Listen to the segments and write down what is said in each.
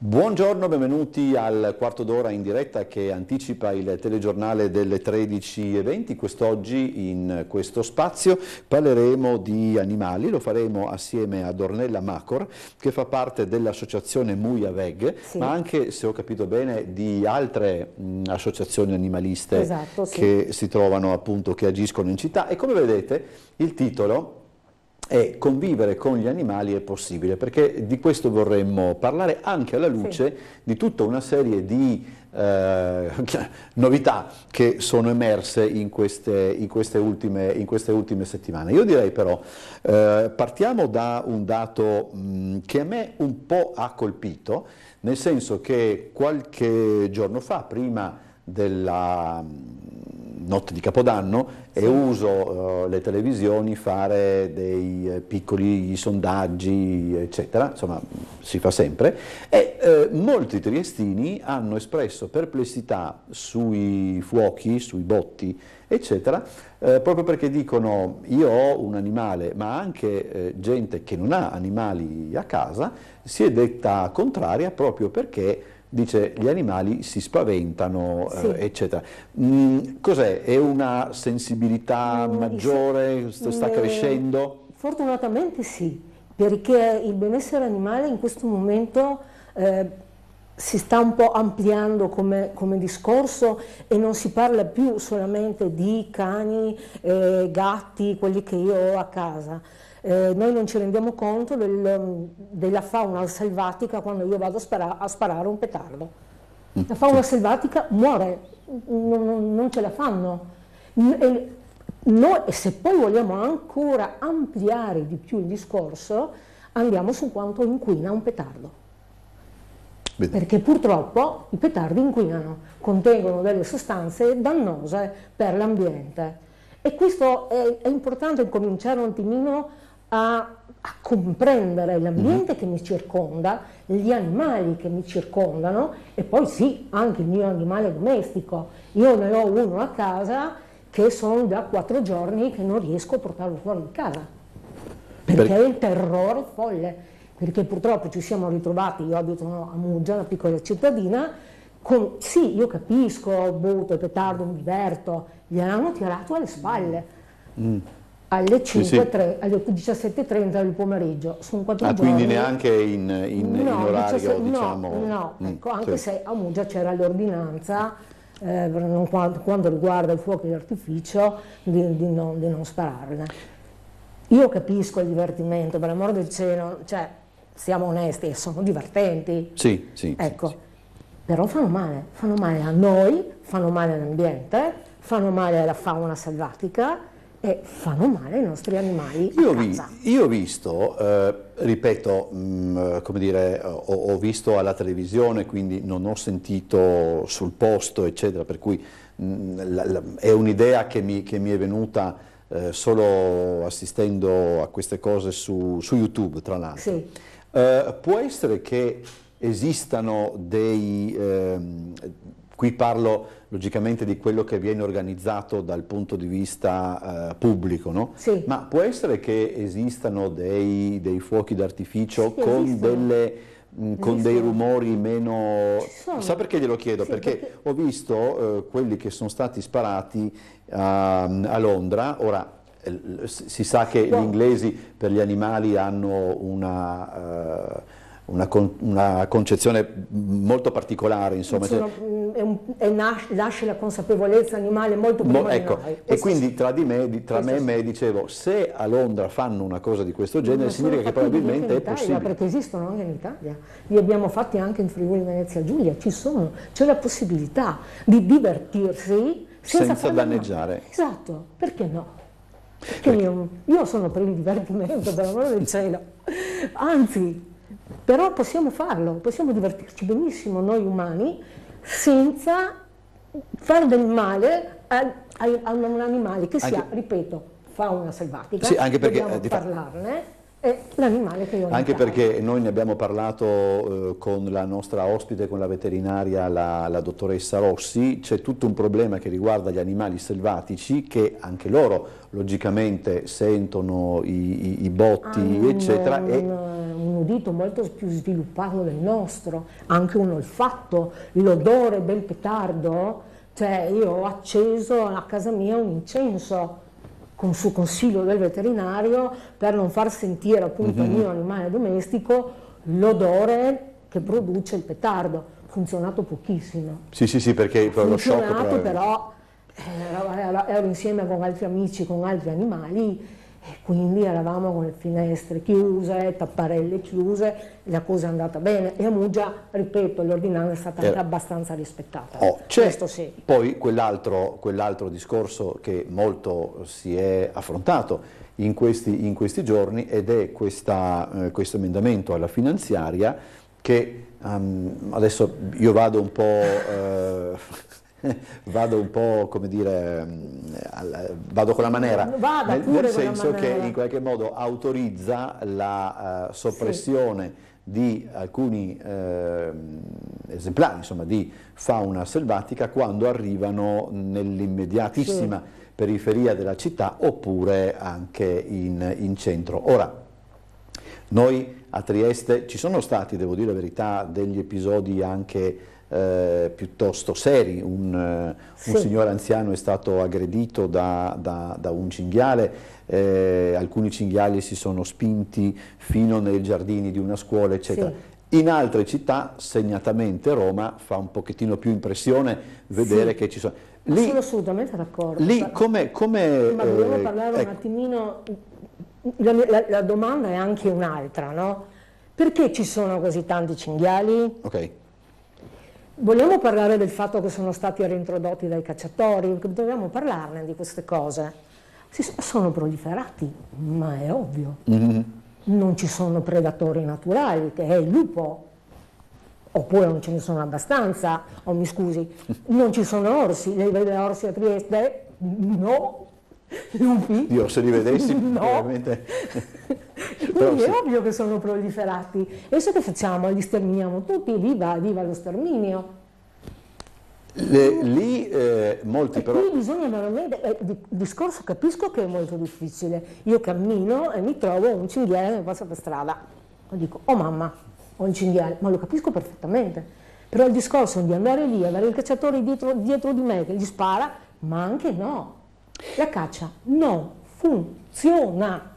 Buongiorno, benvenuti al quarto d'ora in diretta che anticipa il telegiornale delle 13.20. Quest'oggi in questo spazio parleremo di animali, lo faremo assieme a Dornella Macor che fa parte dell'associazione Muia Veg, sì. ma anche, se ho capito bene, di altre mh, associazioni animaliste esatto, sì. che si trovano appunto, che agiscono in città e come vedete il titolo e convivere con gli animali è possibile, perché di questo vorremmo parlare anche alla luce sì. di tutta una serie di eh, novità che sono emerse in queste, in, queste ultime, in queste, ultime, settimane. Io direi però, eh, partiamo da un dato mh, mm, che a me un po' ha colpito, nel senso che qualche giorno fa, prima della... Mh, mm, notte di Capodanno e uso eh, le televisioni fare dei eh, piccoli sondaggi, eccetera, insomma si fa sempre, e eh, molti triestini hanno espresso perplessità sui fuochi, sui botti, eccetera, eh, proprio perché dicono io ho un animale, ma anche eh, gente che non ha animali a casa si è detta contraria proprio perché dice gli animali si spaventano, eh, sì. eh, eccetera. Mm, cos'è? È una sensibilità mm, maggiore? Sta, sta mm, crescendo? Fortunatamente sì, perché il benessere animale in questo momento... Eh, si sta un po' ampliando come, come, discorso e non si parla più solamente di cani, eh, gatti, quelli che io ho a casa, eh, noi non ci rendiamo conto del, mm, della fauna selvatica quando io vado a, spara a sparare un petardo. Mm, la fauna sì. selvatica muore, mm, non, non, ce la fanno. E, noi, e se poi vogliamo ancora ampliare di più il discorso, andiamo su quanto inquina un petardo. Bene. Perché purtroppo i petardi inquinano, contengono delle sostanze dannose per l'ambiente. E questo è, è importante cominciare un attimino a, a comprendere l'ambiente che mi circonda, gli animali che mi circondano e poi sì, anche il mio animale domestico. Io ne ho uno a casa che sono da quattro giorni che non riesco a portarlo fuori di casa, perché per... è il terrore folle, perché purtroppo ci siamo ritrovati, io abito a Muggia, una piccola cittadina, con, sì, io capisco, butto, petardo, mi diverto, gliel'hanno tirato alle spalle. Mm alle, sì, sì. alle 17.30 del pomeriggio. Sono quattro ah, giorni. quindi neanche in, in, no, in orario, 17, diciamo. No, no. Mm, ecco, anche sì. se a Muggia c'era l'ordinanza eh, quando, quando, riguarda il fuoco di artificio di, di, non, di non spararne. Io capisco il divertimento, per amor del cielo, cioè, siamo onesti, sono divertenti. Sì, sì. Ecco, sì, sì. però fanno male, fanno male a noi, fanno male all'ambiente, fanno male alla fauna selvatica e fanno male ai nostri animali. Io, vi, io ho visto, eh, ripeto, mh, mm, eh, come dire, ho, ho, visto alla televisione, quindi non ho sentito sul posto, eccetera, per cui mh, mm, la, la, è un'idea che, che mi, è venuta eh, solo assistendo a queste cose su, su YouTube, tra l'altro. Sì. Eh, può essere che esistano dei ehm, Qui parlo logicamente di quello che viene organizzato dal punto di vista eh, pubblico, no? sì. ma può essere che esistano dei, dei fuochi d'artificio sì, con, delle, mh, con dei rumori meno... Sa perché glielo chiedo? Sì, perché, perché, ho visto eh, quelli che sono stati sparati uh, a Londra, ora eh, si sa che gli inglesi per gli animali hanno una... Uh, una, con, una, concezione molto particolare. Insomma. Sono, cioè mm, è un, è nasce, nasce, la consapevolezza animale molto prima Mo, ecco, E quindi tra, me, tra me e me dicevo, se a Londra fanno una cosa di questo genere significa che probabilmente Italia, è possibile. Perché esistono anche in Italia, li abbiamo fatti anche in Friuli Venezia Giulia, ci sono, c'è la possibilità di divertirsi senza, senza danneggiare. Male. Esatto, perché no? Perché, perché. Io, io sono per il divertimento, per l'amore del cielo. Anzi, però possiamo farlo, possiamo divertirci benissimo noi umani senza fare del male a, a, a un animale che anche, sia, ripeto, fauna selvatica, sì, anche perché, dobbiamo eh, parlarne, è l'animale che io ho Anche perché noi ne abbiamo parlato eh, con la nostra ospite, con la veterinaria, la, la dottoressa Rossi, c'è tutto un problema che riguarda gli animali selvatici che anche loro logicamente sentono i, i, i botti, ah, eccetera, no, no, no udito molto più sviluppato del nostro, anche un olfatto, l'odore del petardo, cioè io ho acceso a casa mia un incenso con suo consiglio del veterinario per non far sentire appunto mm-hmm. il mhm. mio animale domestico l'odore che produce il petardo. Funzionato pochissimo. Sì, sì, sì, perché lo shock... Funzionato però, eh, ero, ero insieme con altri amici, con altri animali quindi eravamo con le finestre chiuse, tapparelle chiuse, la cosa è andata bene e a Muggia, ripeto, l'ordinanza è stata anche abbastanza rispettata. Oh, sì. Poi quell'altro, quell discorso che molto si è affrontato in questi, in questi giorni ed è questa, eh, questo emendamento alla finanziaria che um, adesso io vado un po'... Eh, vado un po', come dire, mm, al, vado con la maniera, Vada nel, nel senso che in qualche modo autorizza la uh, soppressione sì. di alcuni uh, esemplari insomma, di fauna selvatica quando arrivano nell'immediatissima sì. periferia della città oppure anche in, in centro. Ora, noi a Trieste ci sono stati, devo dire la verità, degli episodi anche eh, piuttosto seri. Un, eh, sì. un, signore anziano è stato aggredito da, da, da un cinghiale, eh, alcuni cinghiali si sono spinti fino nei giardini di una scuola, eccetera. Sì. In altre città, segnatamente Roma, fa un pochettino più impressione vedere sì. che ci sono... Lì, sono assolutamente d'accordo. Lì come... come Ma dobbiamo eh, parlare ecco. un attimino... La, la, la, domanda è anche un'altra, no? Perché ci sono così tanti cinghiali? Ok. Vogliamo parlare del fatto che sono stati reintrodotti dai cacciatori, dobbiamo parlarne di queste cose. Si sono proliferati, ma è ovvio. Mm-hmm. Non ci sono predatori naturali, che è il lupo, oppure non ce ne sono abbastanza, oh mi scusi, non ci sono orsi, lei vede orsi a Trieste? No, Lupi? Dio, se li vedessi no. veramente... Quindi è ovvio che sono proliferati. Adesso che facciamo? Li sterminiamo tutti? Viva, viva lo sterminio! Le, lì eh, molti e però... Qui bisogna veramente... Eh, il discorso capisco che è molto difficile. Io cammino e mi trovo un cinghiale che passa per strada. E dico, oh mamma, ho un cinghiale. Ma lo capisco perfettamente. Però il discorso di andare lì, avere il cacciatore dietro, dietro di me che gli spara, ma anche no la caccia non funziona,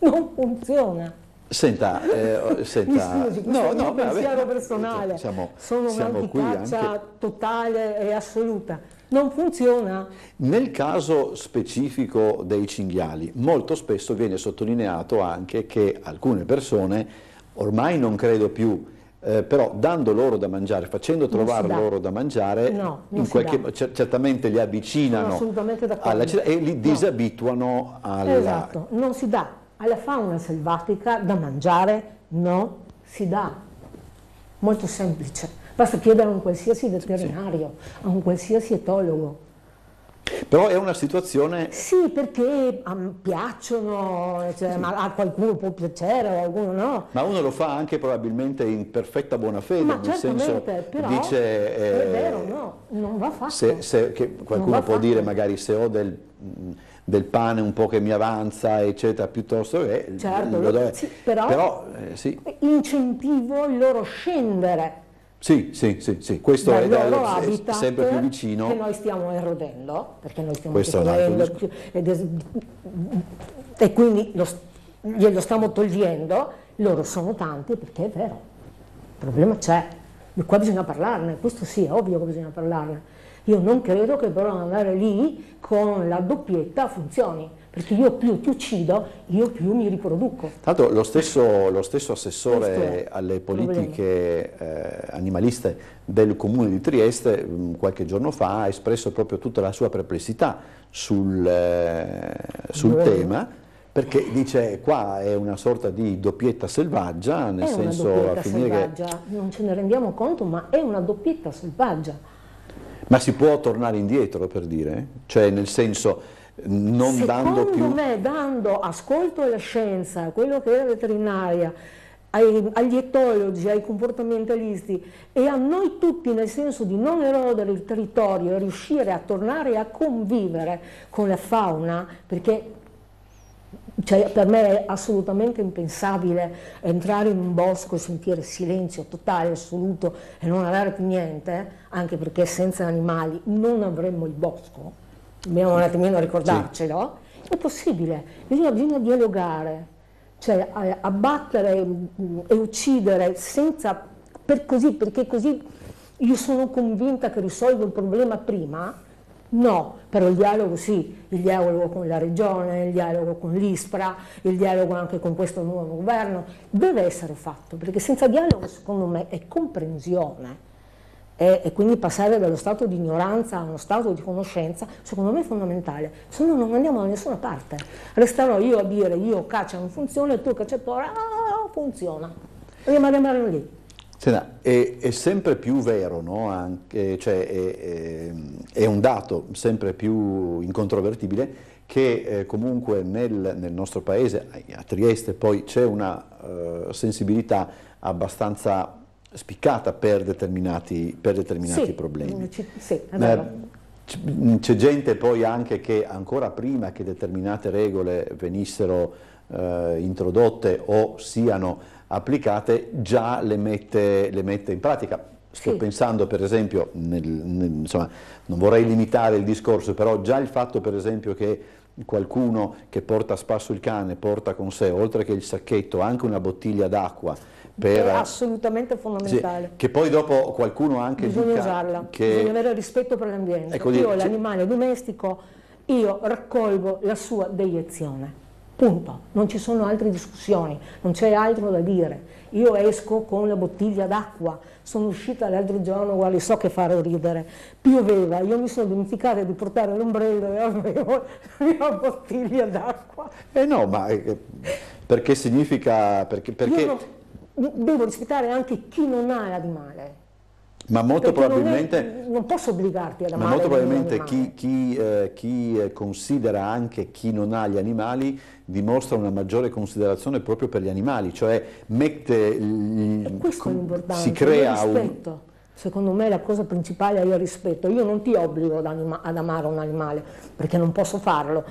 non funziona. Senta, eh, senta. Scusi, no, no, un pensiero beh, personale, siamo, sono un'anticaccia anche... totale e assoluta, non funziona. Nel caso specifico dei cinghiali, molto spesso viene sottolineato anche che alcune persone, ormai non credo più eh, però dando loro da mangiare, facendo trovare loro da mangiare, no, qualche, certamente li avvicinano alla città e li disabituano no. alla... Esatto, non si dà alla fauna selvatica da mangiare, no, si dà. Molto semplice. Basta chiedere a un qualsiasi veterinario, sì. a un qualsiasi etologo. Però è una situazione... Sì, perché um, piacciono, cioè, sì. ma a qualcuno può piacere, a qualcuno no. Ma uno lo fa anche probabilmente in perfetta buona fede, ma nel senso però, dice... Eh, è vero, no, non va fatto. Se, se, qualcuno può fatto. dire magari se ho del mm, del pane un po' che mi avanza, eccetera, piuttosto che... Certo, lo, lo, sì, però, però eh, sì. incentivo il loro scendere sì, sì, sì, sì. questo da è, da, è sempre più vicino. Che noi stiamo erodendo, perché noi stiamo erodendo e quindi lo, glielo stiamo togliendo, loro sono tanti perché è vero, il problema c'è, qua bisogna parlarne, questo sì, è ovvio che bisogna parlarne. Io non credo che però andare lì con la doppietta funzioni perché io più ti uccido, io più mi riproduco. Tanto lo stesso, lo stesso assessore alle politiche eh, animaliste del comune di Trieste mh, mm, qualche giorno fa ha espresso proprio tutta la sua perplessità sul, eh, sul tema perché dice qua è una sorta di doppietta selvaggia, nel è senso a finire che... Non ce ne rendiamo conto, ma è una doppietta selvaggia. Ma si può tornare indietro per dire? Cioè nel senso non Secondo dando più... Secondo me dando ascolto alla scienza, a quello che è la veterinaria, ai, agli etologi, ai comportamentalisti e a noi tutti nel senso di non erodere il territorio e riuscire a tornare a convivere con la fauna, perché cioè, per me è assolutamente impensabile entrare in un bosco e sentire silenzio totale, assoluto e non avere più niente, anche perché senza animali non avremmo il bosco dobbiamo un attimino ricordarcelo, sì. è possibile, bisogna, bisogna dialogare, cioè abbattere mm, mm, e uccidere senza, per così, perché così io sono convinta che risolvo il problema prima, No, però il dialogo sì, il dialogo con la regione, il dialogo con l'ISPRA, il dialogo anche con questo nuovo governo, deve essere fatto, perché senza dialogo secondo me è comprensione e, e, quindi passare dallo stato di ignoranza a uno stato di conoscenza, secondo me è fondamentale, se no non andiamo da nessuna parte. Resterò io a dire io caccia non funziona e tu caccia cacciatore ah, funziona. Rimarremo lì. Sena, è, è, sempre più vero, no? Anche, cioè, è, è, è, un dato sempre più incontrovertibile che eh, comunque nel, nel, nostro paese, a Trieste, poi c'è una eh, sensibilità abbastanza spiccata per determinati, per determinati sì, problemi. Mm, sì, eh, mm, c'è gente poi anche che ancora prima che determinate regole venissero eh, introdotte o siano applicate già le mette, le mette in pratica. Sto sì. pensando per esempio, nel, nel, insomma, non vorrei limitare il discorso, però già il fatto per esempio che qualcuno che porta a spasso il cane porta con sé, oltre che il sacchetto, anche una bottiglia d'acqua, per, è assolutamente fondamentale. Sì, che poi dopo qualcuno anche bisogna usarla, che... bisogna avere rispetto per l'ambiente. Ecco, io l'animale domestico, io raccolgo la sua deiezione. Punto, non ci sono altre discussioni, non c'è altro da dire. Io esco con la bottiglia d'acqua, sono uscita l'altro giorno, guarda, so che fare ridere, pioveva, io mi sono dimenticata di portare l'ombrello e avevo la mia bottiglia d'acqua. Eh no, ma perché significa, perché, perché, no devo rispettare anche chi non ha l'animale. Ma molto Perché probabilmente. Non, è, non, posso obbligarti ad amare. Ma molto probabilmente chi, chi, eh, chi, eh, considera anche chi non ha gli animali dimostra una maggiore considerazione proprio per gli animali, cioè mette. E questo con, è importante. Si crea il rispetto. Un... Secondo me la cosa principale è il rispetto. Io non ti obbligo ad, ad amare un animale perché non posso farlo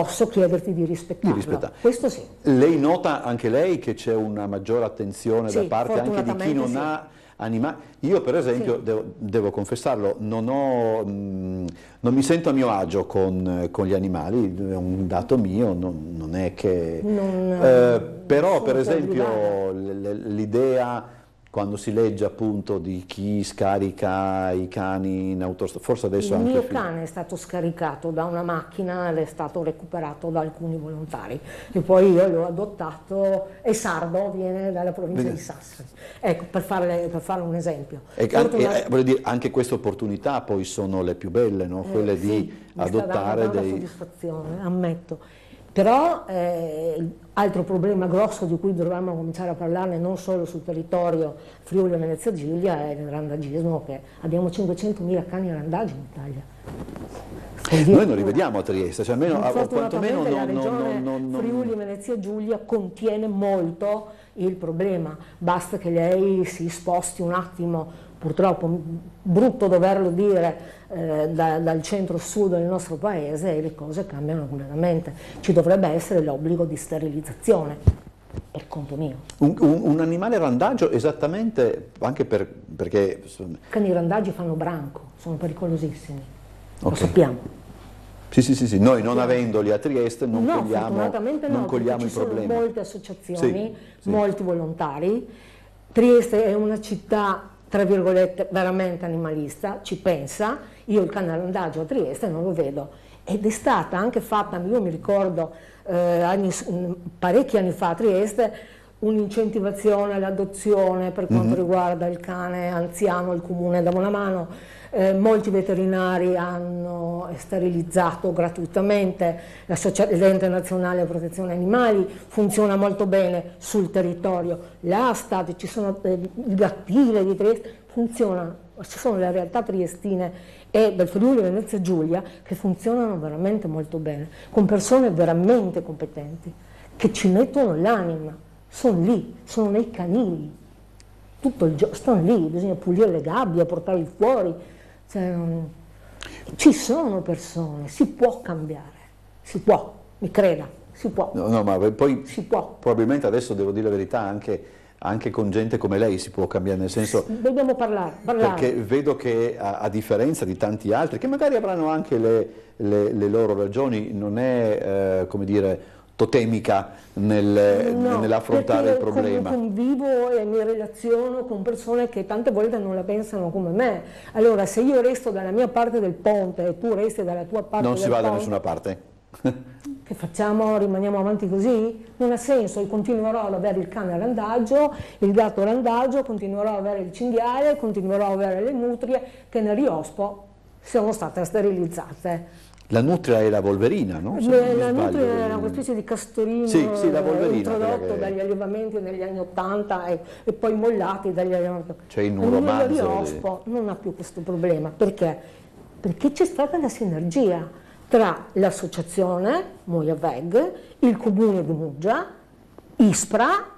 posso chiederti di rispettarlo. Di rispettare. Questo sì. Lei nota anche lei che c'è una maggiore attenzione sì, da parte anche di chi non sì. ha animali. Io per esempio, sì. devo, devo, confessarlo, non, ho, mh, non, mi sento a mio agio con, con gli animali, è un dato mio, non, non è che... Non, eh, però per esempio l'idea quando si legge appunto di chi scarica i cani in autostrada, forse adesso Il anche... Il mio cane è stato scaricato da una macchina ed è stato recuperato da alcuni volontari e poi io l'ho adottato, e sardo, viene dalla provincia Bene. di Sassari, ecco per, farle, per fare un esempio. E, anche, una... Eh, voglio dire, anche queste opportunità poi sono le più belle, no? Eh, quelle eh, sì, di adottare dei... soddisfazione, ammetto. Però eh, altro problema grosso di cui dovremmo cominciare a parlarne non solo sul territorio Friuli Venezia Giulia è il randagismo che abbiamo 500.000 cani randagi in Italia. Noi non li vediamo a Trieste, cioè almeno o quantomeno non, la regione non, non, Friuli Venezia Giulia contiene molto il problema, basta che lei si sposti un attimo purtroppo brutto doverlo dire eh, da, dal centro-sud del nostro paese, e le cose cambiano completamente. Ci dovrebbe essere l'obbligo di sterilizzazione, per conto mio. Un, un, un animale randaggio esattamente, anche per, perché... Cani randaggi fanno branco, sono pericolosissimi, okay. lo sappiamo. Sì, sì, sì, sì, noi non avendoli a Trieste non no, cogliamo, non no, cogliamo i problemi. Ci sono molte associazioni, sì, molti sì. volontari. Trieste è una città tra virgolette, veramente animalista, ci pensa, io il canalandaggio a Trieste non lo vedo. Ed è stata anche fatta, io mi ricordo eh, anni, parecchi anni fa a Trieste, un'incentivazione all'adozione per quanto mm -hmm. riguarda il cane anziano, il comune dà una mano, eh, molti veterinari hanno sterilizzato gratuitamente l'ente nazionale di protezione animali, funziona molto bene sul territorio, L'Astad, ci sono eh, il Gattive di Trieste, funziona, ci sono le realtà triestine e del Friuli Venezia Giulia che funzionano veramente molto bene, con persone veramente competenti, che ci mettono l'anima sono lì, sono nei canini, tutto il giorno, stanno lì, bisogna pulire le gabbie, portarli fuori, cioè, non... ci sono persone, si può cambiare, si può, mi creda, si può. No, no ma poi si può. probabilmente adesso devo dire la verità anche anche con gente come lei si può cambiare, nel senso... Dobbiamo parlare, parlare. Perché vedo che a, a, differenza di tanti altri, che magari avranno anche le, le, le loro ragioni, non è, eh, come dire, totemica nel, no, nell'affrontare il problema. Io convivo e mi relaziono con persone che tante volte non la pensano come me. Allora, se io resto dalla mia parte del ponte e tu resti dalla tua parte non del ponte... Non si va da nessuna parte? che facciamo? Rimaniamo avanti così? Non ha senso, io continuerò ad avere il cane a randaggio, il gatto a randaggio, continuerò ad avere il cinghiale, continuerò ad avere le nutrie che nel riospo, sono state sterilizzate. La nutria era la volverina, no? Beh, la sbaglio, nutria era una eh. specie di castorino sì, sì, eh, introdotto che... dagli allevamenti negli anni Ottanta e, e, poi mollati dagli allevamenti. Cioè in un il romanzo... di Ospo non ha più questo problema, perché? Perché c'è stata la sinergia tra l'associazione Moia Veg, il comune di Muggia, Ispra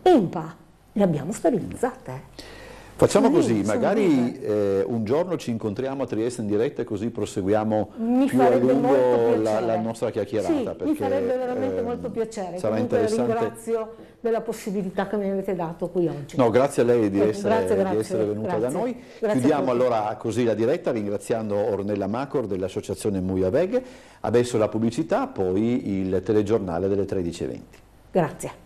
e Impa. Le abbiamo sterilizzate. Facciamo così, magari eh, un giorno ci incontriamo a Trieste in diretta e così proseguiamo mi più a lungo la, la, nostra chiacchierata. Sì, perché, mi farebbe veramente ehm, molto eh, piacere. Sarà Comunque interessante. ringrazio della possibilità che mi avete dato qui oggi. No, grazie a lei di ecco, essere, grazie, grazie, di essere venuta grazie. da noi. Chiudiamo allora così la diretta ringraziando Ornella Macor dell'associazione Muiaveg. Adesso la pubblicità, poi il telegiornale delle 13.20. Grazie.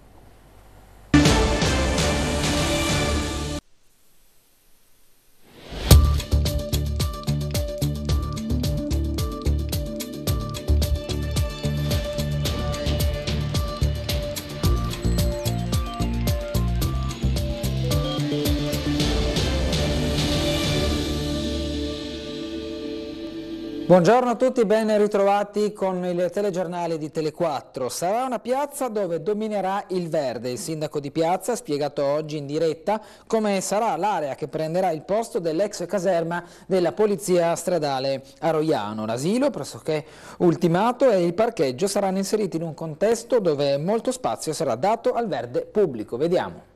Buongiorno a tutti, ben ritrovati con il telegiornale di Tele4. Sarà una piazza dove dominerà il verde. Il sindaco di piazza ha spiegato oggi in diretta come sarà l'area che prenderà il posto dell'ex caserma della polizia stradale a Roiano. L'asilo pressoché ultimato e il parcheggio saranno inseriti in un contesto dove molto spazio sarà dato al verde pubblico. Vediamo.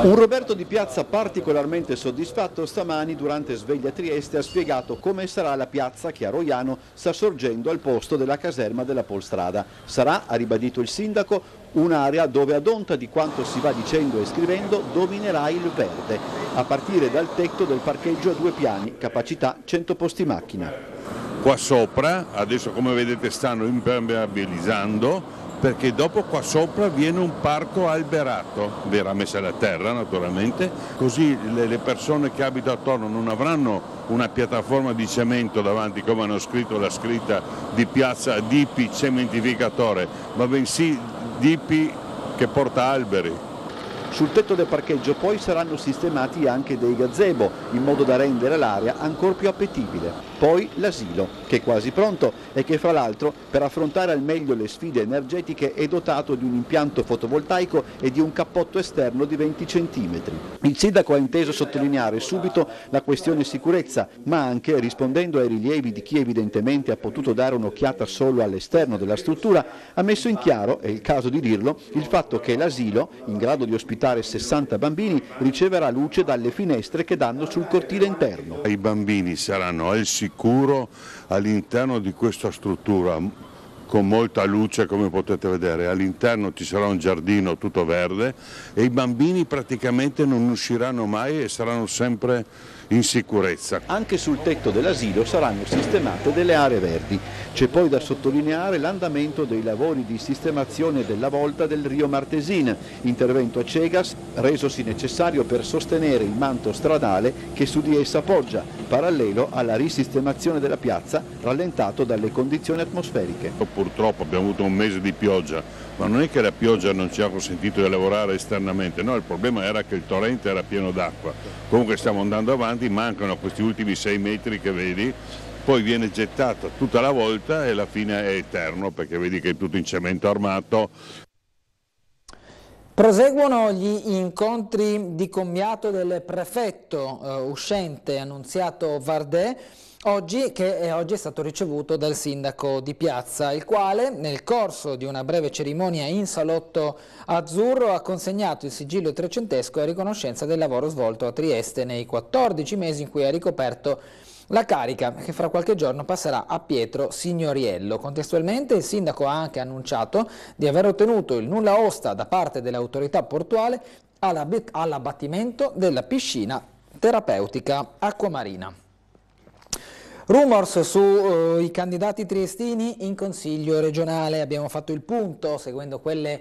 Un Roberto di Piazza particolarmente soddisfatto stamani durante Sveglia Trieste ha spiegato come sarà la piazza che a Roiano sta sorgendo al posto della caserma della Polstrada. Sarà, ha ribadito il sindaco, un'area dove ad onta di quanto si va dicendo e scrivendo dominerà il verde, a partire dal tetto del parcheggio a due piani, capacità 100 posti macchina. Qua sopra, adesso come vedete stanno impermeabilizzando, perché dopo qua sopra viene un parco alberato, verrà messa la terra naturalmente, così le persone che abitano attorno non avranno una piattaforma di cemento davanti come hanno scritto la scritta di piazza Dipi cementificatore, ma bensì Dipi che porta alberi. Sul tetto del parcheggio poi saranno sistemati anche dei gazebo in modo da rendere l'area ancora più appetibile. Poi l'asilo, che è quasi pronto e che fra l'altro per affrontare al meglio le sfide energetiche è dotato di un impianto fotovoltaico e di un cappotto esterno di 20 cm. Il sindaco ha inteso sottolineare subito la questione sicurezza, ma anche rispondendo ai rilievi di chi evidentemente ha potuto dare un'occhiata solo all'esterno della struttura, ha messo in chiaro, è il caso di dirlo, il fatto che l'asilo, in grado di ospitare ospitare 60 bambini, riceverà luce dalle finestre che danno sul cortile interno. I bambini saranno al sicuro all'interno di questa struttura con molta luce come potete vedere, all'interno ci sarà un giardino tutto verde e i bambini praticamente non usciranno mai e saranno sempre in sicurezza. Anche sul tetto dell'asilo saranno sistemate delle aree verdi. C'è poi da sottolineare l'andamento dei lavori di sistemazione della volta del Rio Martesina, intervento a Cegas resosi necessario per sostenere il manto stradale che su di essa poggia, parallelo alla risistemazione della piazza rallentato dalle condizioni atmosferiche. Purtroppo abbiamo avuto un mese di pioggia ma non è che la pioggia non ci ha consentito di lavorare esternamente, no, il problema era che il torrente era pieno d'acqua. Comunque stiamo andando avanti, mancano questi ultimi sei metri che vedi, poi viene gettata tutta la volta e alla fine è eterno perché vedi che è tutto in cemento armato. Proseguono gli incontri di commiato del prefetto eh, uscente annunziato Vardè oggi, che oggi è stato ricevuto dal sindaco di Piazza, il quale nel corso di una breve cerimonia in salotto azzurro ha consegnato il sigillo trecentesco a riconoscenza del lavoro svolto a Trieste nei 14 mesi in cui ha ricoperto la carica che fra qualche giorno passerà a Pietro Signoriello. Contestualmente il sindaco ha anche annunciato di aver ottenuto il nulla osta da parte dell'autorità portuale all'abbattimento della piscina terapeutica acquamarina. Rumors sui eh, uh, candidati triestini in consiglio regionale, abbiamo fatto il punto seguendo quelle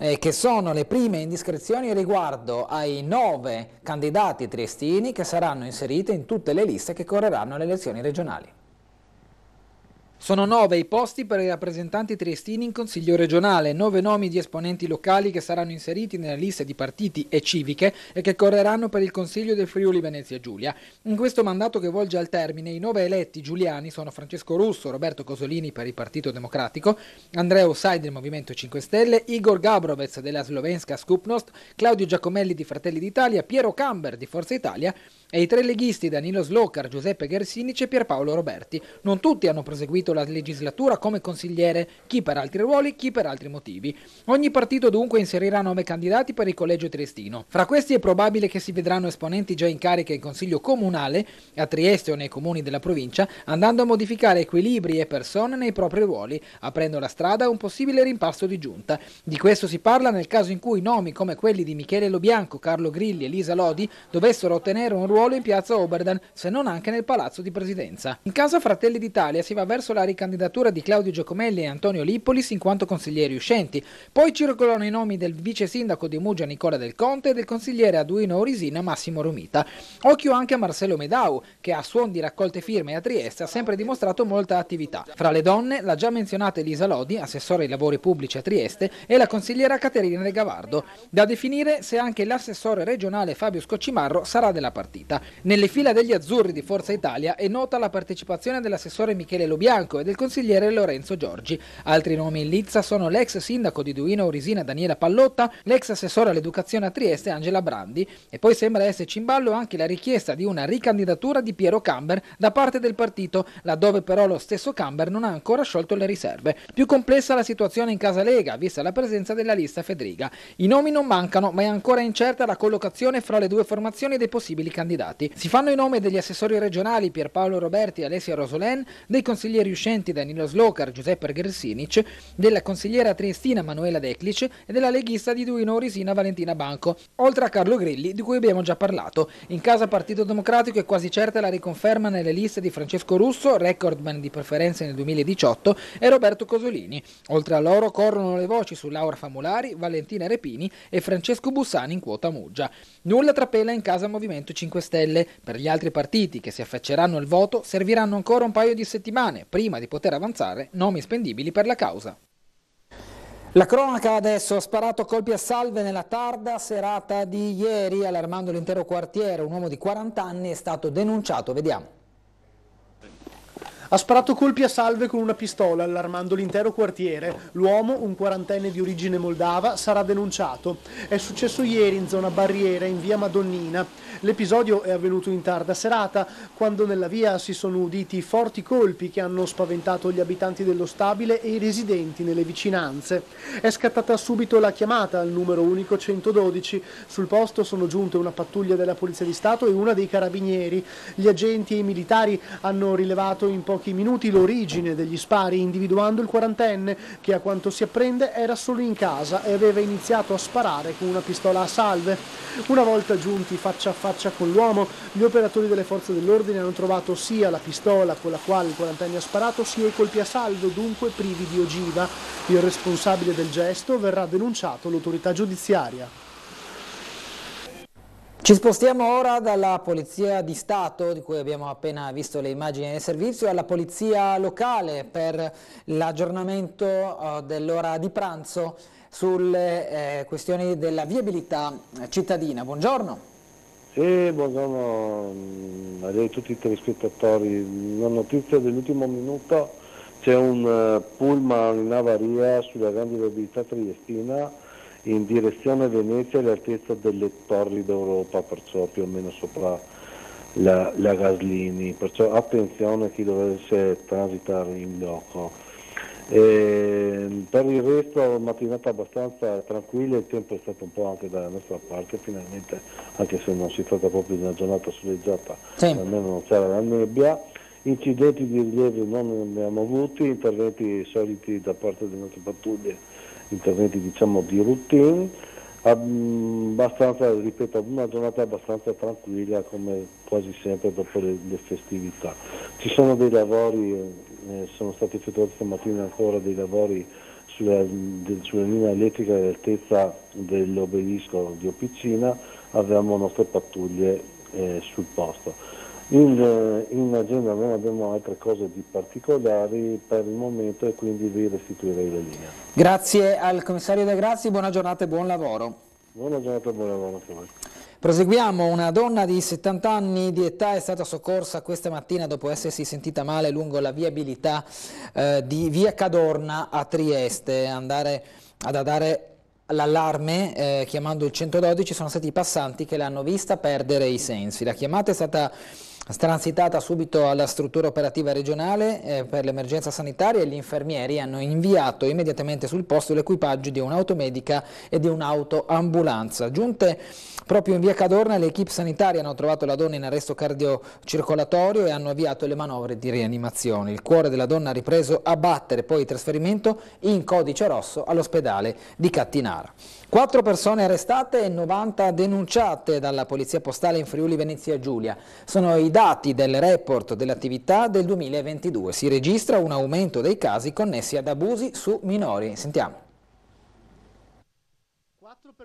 eh, che sono le prime indiscrezioni riguardo ai nove candidati triestini che saranno inseriti in tutte le liste che correranno alle elezioni regionali. Sono nove i posti per i rappresentanti triestini in Consiglio regionale, nove nomi di esponenti locali che saranno inseriti nella lista di partiti e civiche e che correranno per il Consiglio del Friuli Venezia Giulia. In questo mandato che volge al termine i nove eletti giuliani sono Francesco Russo, Roberto Cosolini per il Partito Democratico, Andrea Sai del Movimento 5 Stelle, Igor Gabrovec della Slovenska Skupnost, Claudio Giacomelli di Fratelli d'Italia, Piero Camber di Forza Italia e i tre leghisti Danilo Slocar, Giuseppe Gersinic e Pierpaolo Roberti. Non tutti hanno proseguito la legislatura come consigliere, chi per altri ruoli, chi per altri motivi. Ogni partito dunque inserirà nove candidati per il collegio triestino. Fra questi è probabile che si vedranno esponenti già in carica in consiglio comunale, a Trieste o nei comuni della provincia, andando a modificare equilibri e persone nei propri ruoli, aprendo la strada a un possibile rimpasto di giunta. Di questo si parla nel caso in cui nomi come quelli di Michele Lobianco, Carlo Grilli e Lisa Lodi dovessero ottenere un ruolo ruolo in piazza Oberdan, se non anche nel palazzo di presidenza. In casa Fratelli d'Italia si va verso la ricandidatura di Claudio Giacomelli e Antonio Lippolis in quanto consiglieri uscenti, poi circolano i nomi del vice sindaco di Mugia Nicola Del Conte e del consigliere Aduino Orisina Massimo Romita. Occhio anche a Marcello Medau, che a suon di raccolte firme a Trieste ha sempre dimostrato molta attività. Fra le donne, la già menzionata Elisa Lodi, assessore ai lavori pubblici a Trieste, e la consigliera Caterina De Gavardo. Da definire se anche l'assessore regionale Fabio Scoccimarro sarà della partita scelta. Nelle fila degli azzurri di Forza Italia è nota la partecipazione dell'assessore Michele Lobianco e del consigliere Lorenzo Giorgi. Altri nomi in lizza sono l'ex sindaco di Duino Orisina Daniela Pallotta, l'ex assessore all'educazione a Trieste Angela Brandi e poi sembra esserci in ballo anche la richiesta di una ricandidatura di Piero Camber da parte del partito, laddove però lo stesso Camber non ha ancora sciolto le riserve. Più complessa la situazione in Casa Lega, vista la presenza della lista Federica. I nomi non mancano, ma è ancora incerta la collocazione fra le due formazioni dei possibili candidati candidati, si fanno i nomi degli assessori regionali Pierpaolo Roberti e Alessia Rosolen, dei consiglieri uscenti Danilo Slocar, Giuseppe Gersinic, della consigliera triestina Manuela Declic e della leghista di Duino Risina Valentina Banco, oltre a Carlo Grilli di cui abbiamo già parlato. In casa Partito Democratico è quasi certa la riconferma nelle liste di Francesco Russo, recordman di preferenze nel 2018, e Roberto Cosolini. Oltre a loro corrono le voci su Laura Famulari, Valentina Repini e Francesco Bussani in quota Muggia. Nulla trapela in casa Movimento 5 Stelle. Stelle. Per gli altri partiti che si affacceranno al voto serviranno ancora un paio di settimane prima di poter avanzare nomi spendibili per la causa. La cronaca adesso ha sparato colpi a salve nella tarda serata di ieri, allarmando l'intero quartiere. Un uomo di 40 anni è stato denunciato. Vediamo. Ha sparato colpi a salve con una pistola, allarmando l'intero quartiere. L'uomo, un quarantenne di origine moldava, sarà denunciato. È successo ieri in zona Barriera, in via Madonnina. L'episodio è avvenuto in tarda serata, quando nella via si sono uditi forti colpi che hanno spaventato gli abitanti dello stabile e i residenti nelle vicinanze. È scattata subito la chiamata al numero unico 112. Sul posto sono giunte una pattuglia della Polizia di Stato e una dei carabinieri. Gli agenti e i militari hanno rilevato in posto pochi minuti l'origine degli spari individuando il quarantenne che a quanto si apprende era solo in casa e aveva iniziato a sparare con una pistola a salve. Una volta giunti faccia a faccia con l'uomo, gli operatori delle forze dell'ordine hanno trovato sia la pistola con la quale il quarantenne ha sparato sia i colpi a salvo, dunque privi di ogiva. Il responsabile del gesto verrà denunciato all'autorità giudiziaria. Ci spostiamo ora dalla Polizia di Stato, di cui abbiamo appena visto le immagini del servizio, alla Polizia locale per l'aggiornamento eh, dell'ora di pranzo sulle eh, questioni della viabilità cittadina. Buongiorno. Sì, buongiorno mm, a tutti i telespettatori. La notizia dell'ultimo minuto, c'è un eh, pullman in avaria sulla grande viabilità triestina in direzione Venezia all'altezza delle torri d'Europa, perciò più o meno sopra la, la Gaslini, perciò attenzione a chi dovesse transitare in loco. E per il resto mattinata abbastanza tranquilla, il tempo è stato un po' anche dalla nostra parte finalmente, anche se non si tratta proprio di una giornata soleggiata, sì. almeno non c'era la nebbia. Incidenti di rilievo non ne abbiamo avuti, interventi soliti da parte delle nostre pattuglie interventi diciamo di routine, abbastanza, ripeto, una giornata abbastanza tranquilla come quasi sempre dopo le, le festività. Ci sono dei lavori, eh, eh sono stati effettuati stamattina ancora dei lavori sulla, de, sulla linea elettrica all'altezza dell'obelisco di Opicina, avevamo nostre pattuglie eh, sul posto. In, eh, in, agenda non abbiamo altre cose di particolari per il momento e quindi vi restituirei la linea. Grazie al commissario De Grazie, buona giornata e buon lavoro. Buona giornata e buon lavoro a voi. Proseguiamo, una donna di 70 anni di età è stata soccorsa questa mattina dopo essersi sentita male lungo la viabilità eh, di via Cadorna a Trieste. Andare ad adare l'allarme eh, chiamando il 112 sono stati i passanti che l'hanno vista perdere i sensi. La chiamata è stata Transitata subito alla struttura operativa regionale eh, per l'emergenza sanitaria, gli infermieri hanno inviato immediatamente sul posto l'equipaggio di un'automedica e di un'autoambulanza. Giunte proprio in via Cadorna, le equip sanitarie hanno trovato la donna in arresto cardiocircolatorio e hanno avviato le manovre di rianimazione. Il cuore della donna ha ripreso a battere, poi il trasferimento in codice rosso all'ospedale di Cattinara. Quattro persone arrestate e 90 denunciate dalla Polizia Postale in Friuli Venezia Giulia. Sono i dati del report dell'attività del 2022. Si registra un aumento dei casi connessi ad abusi su minori. Sentiamo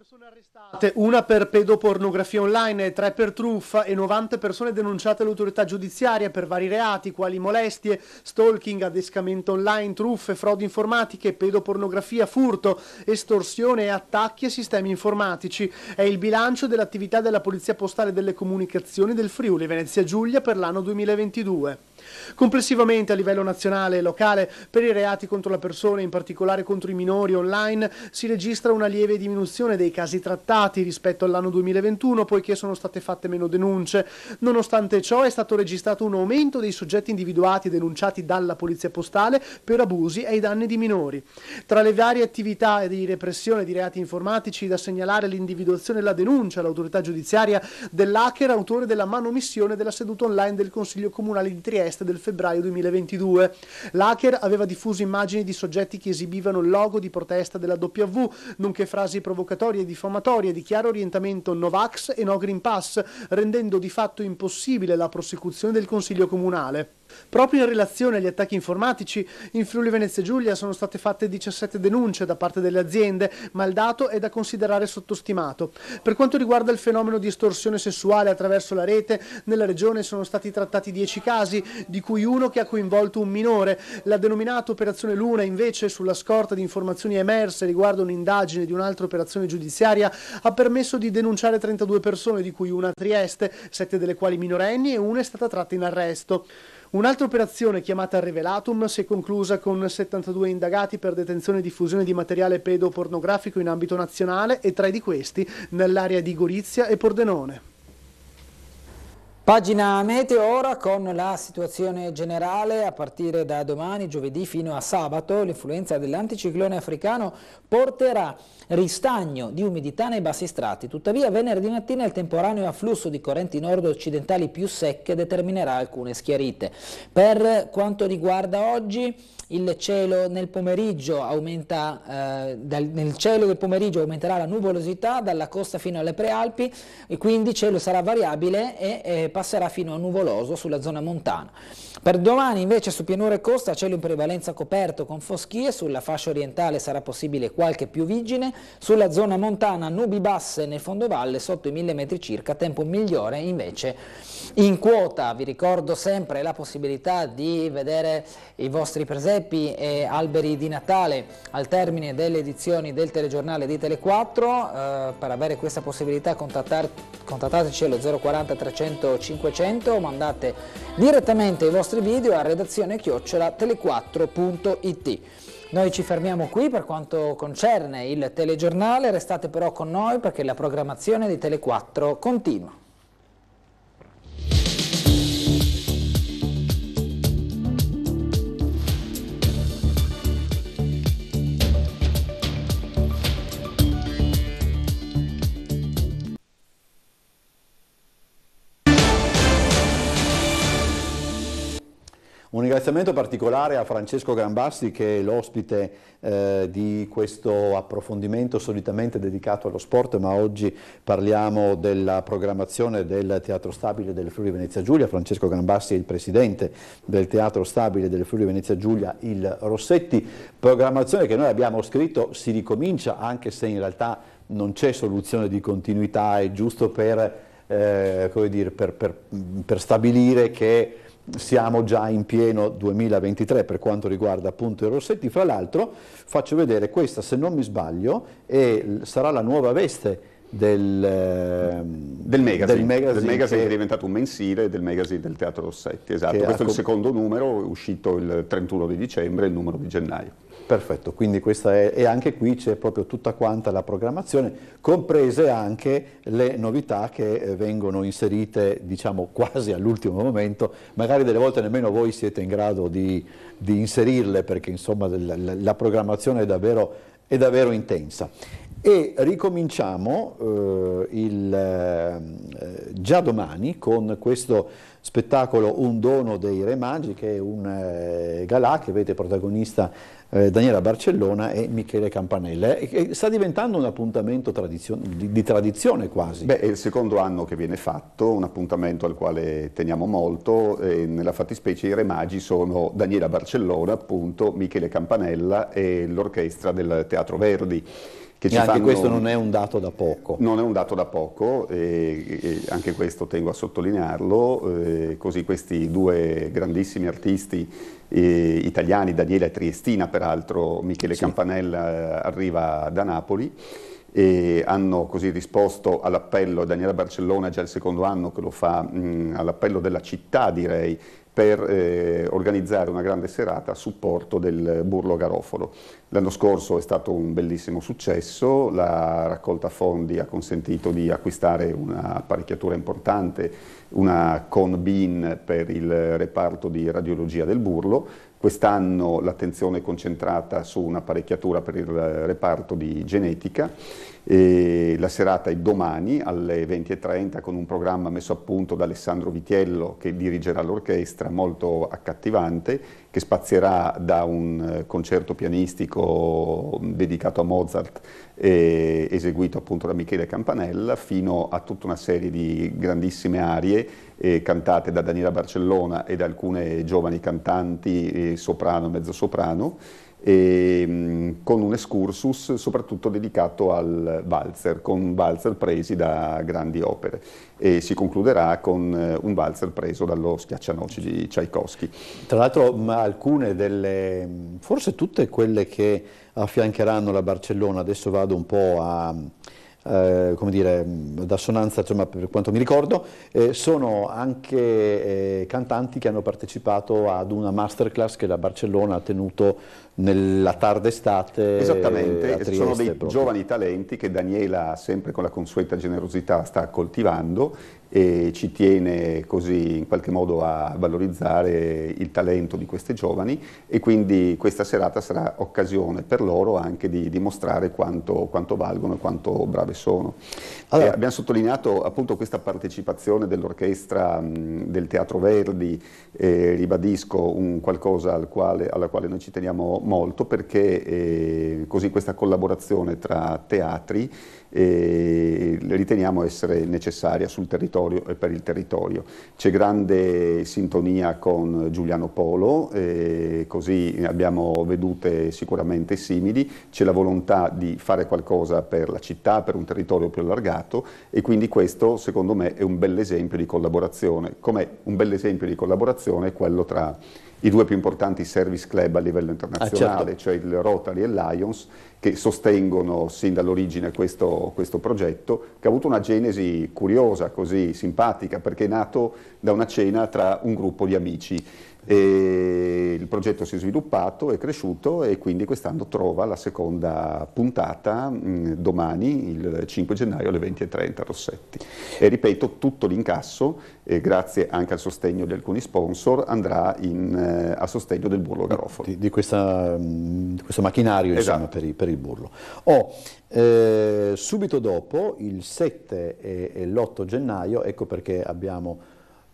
persone arrestate, una per pedopornografia online, tre per truffa e 90 persone denunciate all'autorità giudiziaria per vari reati quali molestie, stalking, adescamento online, truffe, frodi informatiche, pedopornografia, furto, estorsione e attacchi a sistemi informatici. È il bilancio dell'attività della Polizia Postale delle Comunicazioni del Friuli Venezia Giulia per l'anno 2022. Complessivamente a livello nazionale e locale per i reati contro la persona, in particolare contro i minori online, si registra una lieve diminuzione dei casi trattati rispetto all'anno 2021 poiché sono state fatte meno denunce. Nonostante ciò è stato registrato un aumento dei soggetti individuati e denunciati dalla Polizia Postale per abusi ai danni di minori. Tra le varie attività di repressione di reati informatici da segnalare l'individuazione e la denuncia all'autorità giudiziaria dell'hacker autore della manomissione della seduta online del Consiglio Comunale di Trieste proteste del febbraio 2022. L'hacker aveva diffuso immagini di soggetti che esibivano il logo di protesta della W, nonché frasi provocatorie e diffamatorie di chiaro orientamento Novax e No Green Pass, rendendo di fatto impossibile la prosecuzione del Consiglio Comunale. Proprio in relazione agli attacchi informatici, in Friuli Venezia Giulia sono state fatte 17 denunce da parte delle aziende, ma il dato è da considerare sottostimato. Per quanto riguarda il fenomeno di estorsione sessuale attraverso la rete, nella regione sono stati trattati 10 casi, di cui uno che ha coinvolto un minore. La denominata Operazione Luna, invece, sulla scorta di informazioni emerse riguardo un'indagine di un'altra operazione giudiziaria, ha permesso di denunciare 32 persone, di cui una a Trieste, 7 delle quali minorenni e una è stata tratta in arresto. Un'altra operazione chiamata Revelatum si è conclusa con 72 indagati per detenzione e diffusione di materiale pedopornografico in ambito nazionale e tre di questi nell'area di Gorizia e Pordenone. Pagina meteo ora con la situazione generale a partire da domani, giovedì fino a sabato, l'influenza dell'anticiclone africano porterà ristagno di umidità nei bassi strati. Tuttavia venerdì mattina il temporaneo afflusso di correnti nord-occidentali più secche determinerà alcune schiarite. Per quanto riguarda oggi, il cielo nel pomeriggio, aumenta, eh, dal, nel cielo del pomeriggio aumenterà la nuvolosità dalla costa fino alle prealpi e quindi il cielo sarà variabile e eh, passerà fino a nuvoloso sulla zona montana. Per domani invece su pianura e costa cielo in prevalenza coperto con foschie, sulla fascia orientale sarà possibile qualche piovigine, sulla zona montana nubi basse nel fondovalle sotto i 1000 metri circa, tempo migliore invece in quota. Vi ricordo sempre la possibilità di vedere i vostri presepi e alberi di Natale al termine delle edizioni del telegiornale di Tele4. Eh, per avere questa possibilità contattateci allo 040 350 o mandate direttamente i vostri video a redazione chiocciola tele4.it. Noi ci fermiamo qui per quanto concerne il telegiornale, restate però con noi perché la programmazione di Tele4 continua. ringraziamento particolare a Francesco Gambassi che è l'ospite eh, di questo approfondimento solitamente dedicato allo sport, ma oggi parliamo della programmazione del Teatro Stabile del Friuli Venezia Giulia. Francesco Gambassi è il presidente del Teatro Stabile del Friuli Venezia Giulia, il Rossetti. Programmazione che noi abbiamo scritto si ricomincia anche se in realtà non c'è soluzione di continuità, è giusto per, eh, dire, per, per, per stabilire che siamo già in pieno 2023 per quanto riguarda appunto i rossetti, fra l'altro faccio vedere questa se non mi sbaglio e sarà la nuova veste del, ehm, del, magazine, del, magazine, del magazine che, che, è diventato un mensile del magazine del Teatro Rossetti, esatto, questo è il secondo numero, uscito il 31 di dicembre e il numero di gennaio. Perfetto, quindi questa è, e anche qui c'è proprio tutta quanta la programmazione, comprese anche le novità che eh, vengono inserite diciamo quasi all'ultimo momento, magari delle volte nemmeno voi siete in grado di, di inserirle perché insomma la, la, programmazione è davvero, è davvero intensa e ricominciamo eh, il, eh, già domani con questo spettacolo Un dono dei re magi che è un eh, galà che vede protagonista eh, Daniela Barcellona e Michele Campanella. E, e sta diventando un appuntamento tradizio di, di, tradizione quasi. Beh, è il secondo anno che viene fatto, un appuntamento al quale teniamo molto, nella fattispecie i re magi sono Daniela Barcellona, appunto, Michele Campanella e l'orchestra del Teatro Verdi. Che ci e anche fanno... questo non è un dato da poco. Non è un dato da poco, e, e anche questo tengo a sottolinearlo, eh, così questi due grandissimi artisti eh, italiani, Daniela Triestina peraltro, Michele sì. Campanella eh, arriva da Napoli, e hanno così risposto all'appello, Daniela Barcellona già il secondo anno che lo fa, mh, mm, all'appello della città direi, per eh, organizzare una grande serata a supporto del Burlo Garofalo. L'anno scorso è stato un bellissimo successo, la raccolta fondi ha consentito di acquistare un'apparecchiatura importante, una con bin per il reparto di radiologia del Burlo, quest'anno l'attenzione è concentrata su un'apparecchiatura per il reparto di genetica e la serata è domani alle 20.30 con un programma messo a punto da Alessandro Vitiello che dirigerà l'orchestra, molto accattivante, che spazierà da un eh, concerto pianistico mm, dedicato a Mozart, eseguito appunto da Michele Campanella, fino a tutta una serie di grandissime arie eh, cantate da Daniela Barcellona e da alcune giovani cantanti, eh, soprano, mezzosoprano e, ehm, con un excursus soprattutto dedicato al valzer, con valzer presi da grandi opere e si concluderà con eh, un valzer preso dallo Schiaccianoci di Tchaikovsky. Tra l'altro alcune delle, forse tutte quelle che affiancheranno la Barcellona, adesso vado un po' a... Eh, come dire, d'assonanza insomma, per quanto mi ricordo, eh, sono anche eh, cantanti che hanno partecipato ad una masterclass che la Barcellona ha tenuto nella tarda estate. Esattamente, Trieste, sono dei proprio. giovani talenti che Daniela sempre con la consueta generosità sta coltivando e ci tiene così in qualche modo a valorizzare il talento di questi giovani e quindi questa serata sarà occasione per loro anche di dimostrare quanto, quanto valgono e quanto brave sono. Allora. Eh, abbiamo sottolineato appunto questa partecipazione dell'orchestra del Teatro Verdi, eh, ribadisco un qualcosa al quale, alla quale noi ci teniamo molto perché eh, così questa collaborazione tra teatri eh, riteniamo essere necessaria sul territorio e per il territorio. C'è grande sintonia con Giuliano Polo, eh, così abbiamo vedute sicuramente simili, c'è la volontà di fare qualcosa per la città, per un territorio più allargato e quindi questo secondo me è un bel esempio di collaborazione, come un bel esempio di collaborazione quello tra i due più importanti service club a livello internazionale, ah, certo. cioè il Rotary e il Lions, che sostengono sin dall'origine questo, questo, progetto, che ha avuto una genesi curiosa, così simpatica, perché è nato da una cena tra un gruppo di amici. E il progetto si è sviluppato, è cresciuto e quindi quest'anno trova la seconda puntata mm, domani, il 5 gennaio alle 20.30 a Rossetti. E ripeto, tutto l'incasso, eh, grazie anche al sostegno di alcuni sponsor, andrà in, eh, a sostegno del burlo Garofalo. Di, di, questa, mm, di questo macchinario esatto. insomma, diciamo, per, per, il burlo. Oh, eh, subito dopo, il 7 e, e l'8 gennaio, ecco perché abbiamo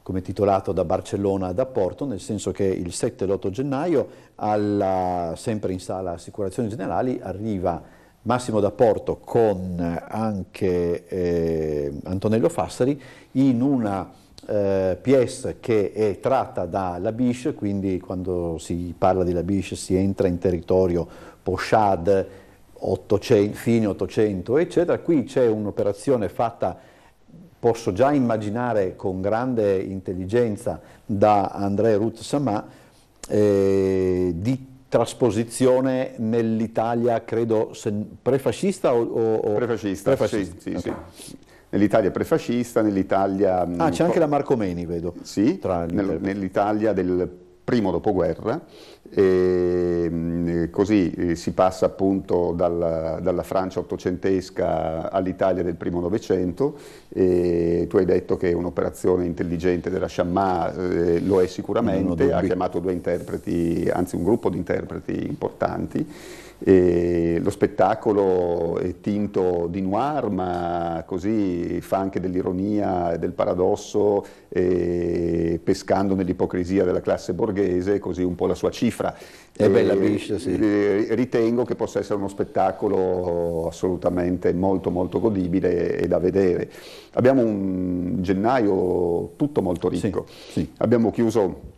come titolato da Barcellona ad Apporto, nel senso che il 7 e l'8 gennaio, alla, sempre in sala assicurazioni generali, arriva Massimo D'Apporto con anche eh, Antonello Fassari in una eh, PS che è tratta da La Biche, quindi quando si parla di La Biche si entra in territorio Poshad, 800, fine 800, eccetera. Qui c'è un'operazione fatta posso già immaginare con grande intelligenza da André Ruth Samà, eh, di trasposizione nell'Italia, credo, prefascista o, o Prefascista, prefascista. Sì, sì, okay. sì. Nell'Italia prefascista, nell'Italia... Ah, mm, c'è anche la Marcomeni, vedo. Sì, nell'Italia del primo dopoguerra, e ehm, così eh, si passa appunto dalla, dalla Francia ottocentesca all'Italia del primo novecento, e tu hai detto che un'operazione intelligente della Sciamma, eh, lo è sicuramente, ha chiamato due interpreti, anzi un gruppo di interpreti importanti, e lo spettacolo è tinto di noir, ma così fa anche dell'ironia e del paradosso, e pescando nell'ipocrisia della classe borghese, così un po' la sua cifra. È e bella biscia, sì. Ritengo che possa essere uno spettacolo assolutamente molto molto godibile e da vedere. Abbiamo un gennaio tutto molto ricco. Sì, sì. Abbiamo chiuso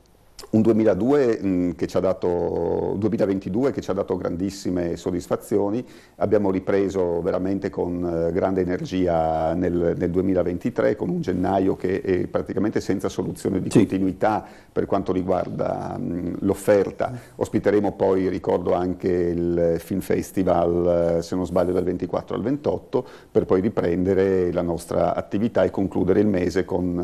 un 2022 mm, che, dato, 2022 che ci ha dato grandissime soddisfazioni, abbiamo ripreso veramente con eh, grande energia nel, nel 2023 con un gennaio che è praticamente senza soluzione di sì. continuità per quanto riguarda mm, l'offerta. Ospiteremo poi, ricordo anche il Film Festival, eh, se non sbaglio dal 24 al 28, per poi riprendere la nostra attività e concludere il mese con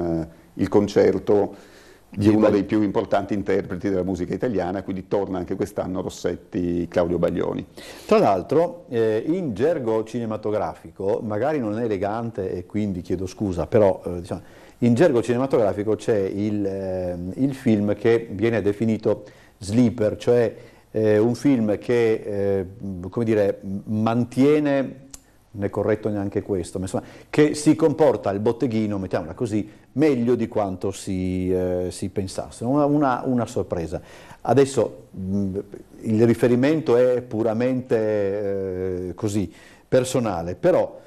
eh, il concerto di uno dei più importanti interpreti della musica italiana, quindi torna anche quest'anno Rossetti Claudio Baglioni. Tra l'altro, eh, in gergo cinematografico, magari non è elegante e quindi chiedo scusa, però eh, diciamo, in gergo cinematografico c'è il, eh, il, film che viene definito sleeper, cioè eh, un film che eh, dire, mantiene non è corretto neanche questo, ma insomma, che si comporta il botteghino, mettiamola così, meglio di quanto si, eh, si pensasse, una, una, una, sorpresa. Adesso mh, il riferimento è puramente eh, così, personale, però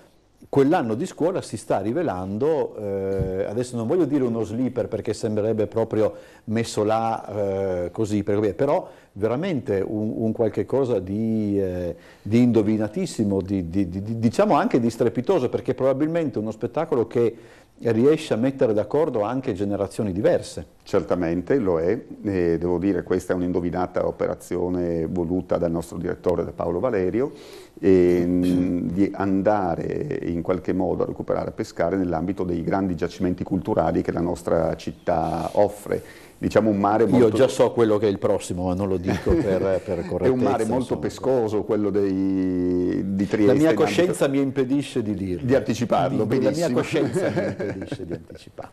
quell'anno di scuola si sta rivelando, eh, adesso non voglio dire uno sleeper perché sembrerebbe proprio messo là eh, così, però veramente un, un qualche cosa di, eh, di indovinatissimo, di, di, diciamo anche di strepitoso, perché probabilmente uno spettacolo che riesce a mettere d'accordo anche generazioni diverse. Certamente lo è, e devo dire questa è un'indovinata operazione voluta dal nostro direttore da Paolo Valerio, e, mm, di andare in qualche modo a recuperare a pescare nell'ambito dei grandi giacimenti culturali che la nostra città offre diciamo un mare molto... Io già so quello che è il prossimo, ma non lo dico per, per correttezza. è un mare molto insomma. pescoso quello dei, di Trieste. La mia coscienza mi impedisce di dirlo. Di anticiparlo, di, benissimo. La mia coscienza mi impedisce di anticiparlo.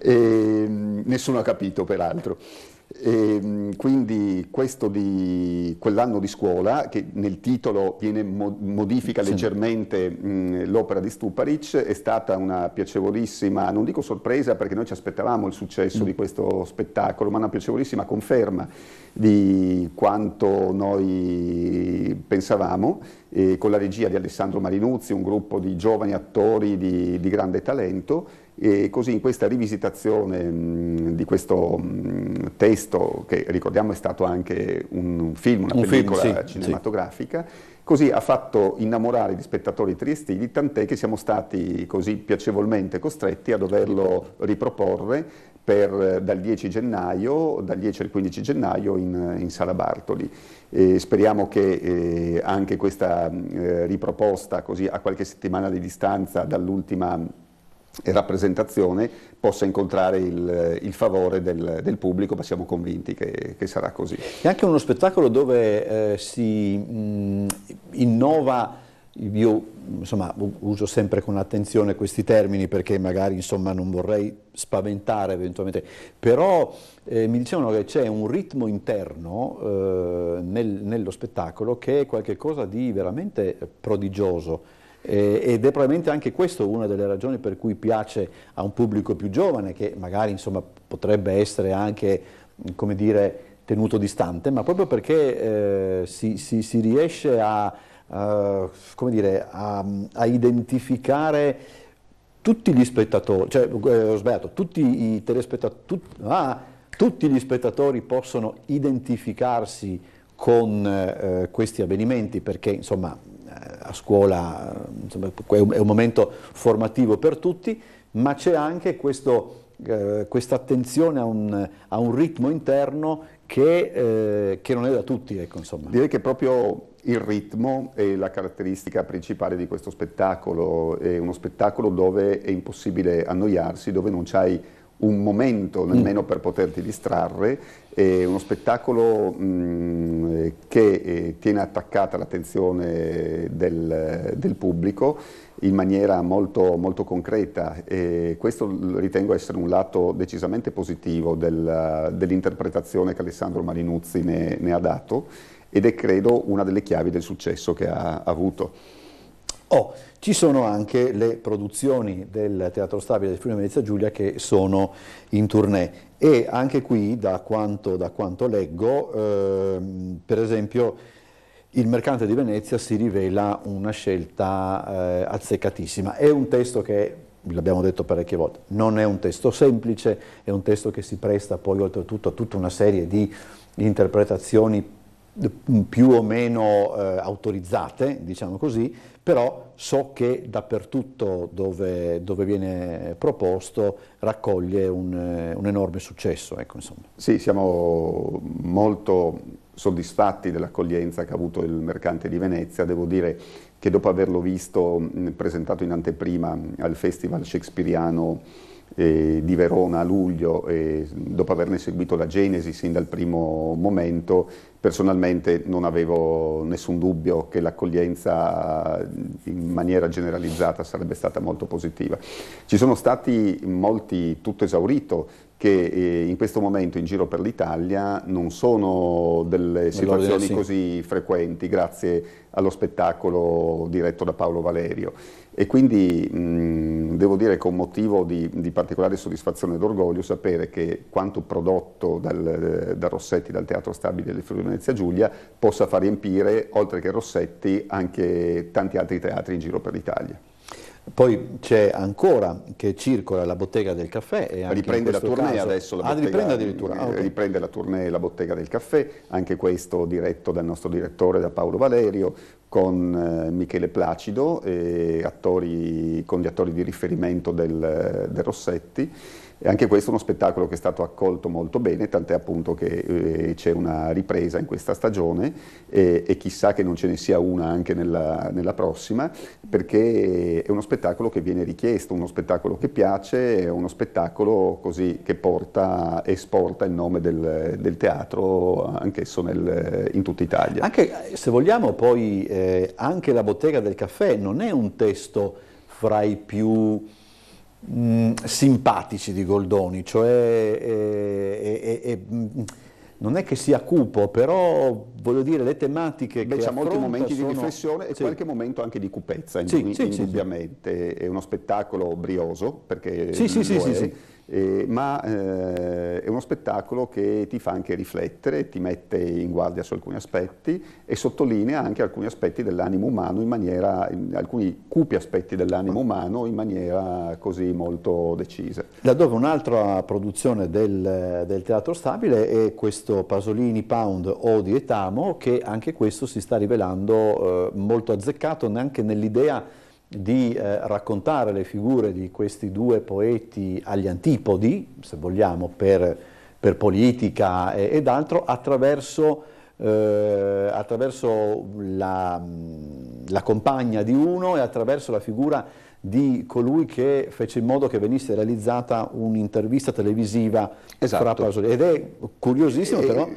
E, ehm, nessuno ha capito, peraltro. E ehm, quindi questo di quell'anno di scuola, che nel titolo viene, modifica sì. leggermente l'opera di Stuparic, è stata una piacevolissima, non dico sorpresa perché noi ci aspettavamo il successo mm. di questo spettacolo, ma una piacevolissima conferma di quanto noi pensavamo, eh, con la regia di Alessandro Marinuzzi, un gruppo di giovani attori di, di grande talento e così in questa rivisitazione mh, di questo mh, testo, che ricordiamo è stato anche un film, una un pellicola film, sì, cinematografica, sì. così ha fatto innamorare gli spettatori triestini, tant'è che siamo stati così piacevolmente costretti a doverlo riproporre per, dal 10 gennaio, dal 10 al 15 gennaio in, in Sala Bartoli. E speriamo che eh, anche questa eh, riproposta, così a qualche settimana di distanza dall'ultima e rappresentazione possa incontrare il, il favore del, del, pubblico, ma siamo convinti che, che, sarà così. È anche uno spettacolo dove eh, si mh, mm, innova io insomma, uso sempre con attenzione questi termini perché magari insomma, non vorrei spaventare eventualmente, però eh, mi dicevano che c'è un ritmo interno eh, nel, nello spettacolo che è qualcosa di veramente prodigioso eh, ed è probabilmente anche questa una delle ragioni per cui piace a un pubblico più giovane che magari insomma, potrebbe essere anche come dire, tenuto distante, ma proprio perché eh, si, si, si, riesce a, uh, come dire, a, a identificare tutti gli spettatori, cioè eh, ho sbagliato, tutti i telespettatori, tut, ah, tutti gli spettatori possono identificarsi con eh, questi avvenimenti perché insomma a scuola insomma, è un momento formativo per tutti, ma c'è anche questo eh, questa attenzione a un, a un, ritmo interno che, eh, che non è da tutti. Ecco, Direi che proprio il ritmo è la caratteristica principale di questo spettacolo, è uno spettacolo dove è impossibile annoiarsi, dove non c'hai un momento mm. nemmeno per poterti distrarre, è uno spettacolo mh, mm, eh, che eh, tiene attaccata l'attenzione del, del, pubblico in maniera molto, molto concreta e questo ritengo essere un lato decisamente positivo del, dell'interpretazione che Alessandro Marinuzzi ne, ne, ha dato ed è credo una delle chiavi del successo che ha avuto. Oh, ci sono anche le produzioni del Teatro Stabile del Friuli Venezia Giulia che sono in tournée e anche qui, da quanto, da quanto leggo, ehm, per esempio il Mercante di Venezia si rivela una scelta eh, azzeccatissima. È un testo che, l'abbiamo detto parecchie volte, non è un testo semplice, è un testo che si presta poi oltretutto a tutta una serie di interpretazioni più o meno eh, autorizzate, diciamo così, però so che dappertutto dove, dove viene proposto raccoglie un, eh, un enorme successo. Ecco, sì, siamo molto soddisfatti dell'accoglienza che ha avuto il mercante di Venezia, devo dire che dopo averlo visto presentato in anteprima al Festival Shakespeareano eh, di Verona a luglio, eh, dopo averne seguito la genesi sin dal primo momento, personalmente non avevo nessun dubbio che l'accoglienza eh, in maniera generalizzata sarebbe stata molto positiva. Ci sono stati molti, tutto esaurito, che eh, in questo momento in giro per l'Italia non sono delle situazioni così frequenti grazie allo spettacolo diretto da Paolo Valerio e quindi mh, devo dire con motivo di, di particolare soddisfazione ed orgoglio sapere che quanto prodotto dal, da Rossetti dal Teatro Stabile del Friuli Venezia Giulia possa far riempire, oltre che Rossetti, anche tanti altri teatri in giro per l'Italia. Poi c'è ancora che circola la bottega del caffè. E riprende la tournée caso... adesso. La ah, bottega, riprende addirittura. Ah, okay. Riprende la tournée La bottega del caffè, anche questo diretto dal nostro direttore, da Paolo Valerio, con eh, Michele Placido, eh, attori, con gli attori di riferimento del, eh, del Rossetti. E anche questo è uno spettacolo che è stato accolto molto bene, tant'è appunto che eh, c'è una ripresa in questa stagione e, e, chissà che non ce ne sia una anche nella, nella, prossima, perché è uno spettacolo che viene richiesto, uno spettacolo che piace, è uno spettacolo così che porta e esporta il nome del, del teatro anch'esso in tutta Italia. Anche se vogliamo poi eh, anche La bottega del caffè non è un testo fra i più mh, mm, simpatici di Goldoni, cioè eh, eh, eh, eh mm, non è che sia cupo, però voglio dire le tematiche Beh, che c'è molti momenti sono... di riflessione e sì. qualche momento anche di cupezza, sì, indubbiamente. Sì, sì, è uno spettacolo brioso, perché sì, sì, sì, sì eh, ma eh, è uno spettacolo che ti fa anche riflettere, ti mette in guardia su alcuni aspetti e sottolinea anche alcuni aspetti dell'animo umano in maniera, in alcuni cupi aspetti dell'animo umano in maniera così molto decisa. Laddove un'altra produzione del, del, Teatro Stabile è questo Pasolini Pound Odi e Tamo che anche questo si sta rivelando eh, molto azzeccato neanche nell'idea di eh, raccontare le figure di questi due poeti agli antipodi, se vogliamo, per, per politica e, ed altro, attraverso, eh, attraverso la, mm, la, compagna di uno e attraverso la figura di colui che fece in modo che venisse realizzata un'intervista televisiva esatto. fra Pasolini. Ed è curiosissimo e, però...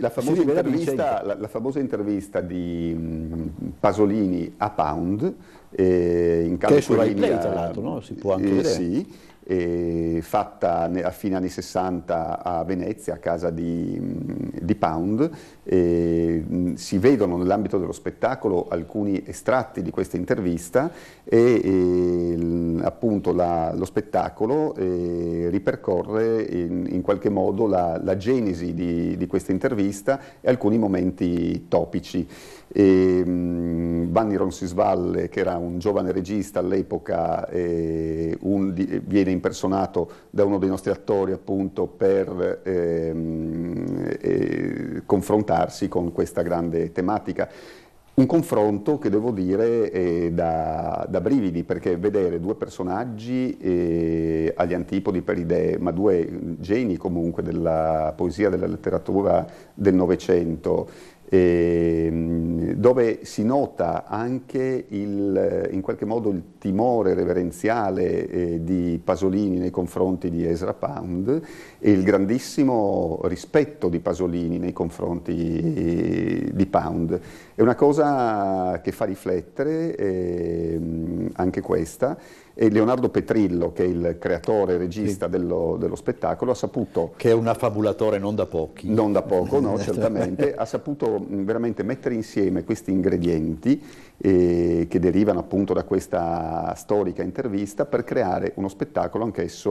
La famosa, la, la famosa, intervista, di mm, Pasolini a Pound eh, in Che è su Rai Play, tra l'altro, no? si può anche eh, dire. Sì, eh, fatta a fine anni 60 a Venezia, a casa di, mm, di Pound. E, mm, si vedono nell'ambito dello spettacolo alcuni estratti di questa intervista e, e appunto la, lo spettacolo e, ripercorre in, in, qualche modo la, la genesi di, di questa intervista e alcuni momenti topici. E, um, Vanni Ronsisvalle, che era un giovane regista all'epoca, eh, viene impersonato da uno dei nostri attori appunto per eh, eh, confrontarsi con questa grande tematica. Un confronto che devo dire è da, da brividi, perché vedere due personaggi eh, agli antipodi per idee, ma due geni comunque della poesia, della letteratura del Novecento, Ehm, dove si nota anche il, in qualche modo il timore reverenziale eh, di Pasolini nei confronti di Ezra Pound e il grandissimo rispetto di Pasolini nei confronti eh, di Pound. È una cosa che fa riflettere eh, anche questa e Leonardo Petrillo, che è il creatore e regista sì. dello, dello, spettacolo, ha saputo... Che è un affabulatore non da pochi. Non da poco, no, certamente. Ha saputo veramente mettere insieme questi ingredienti eh, che derivano appunto da questa storica intervista per creare uno spettacolo anch'esso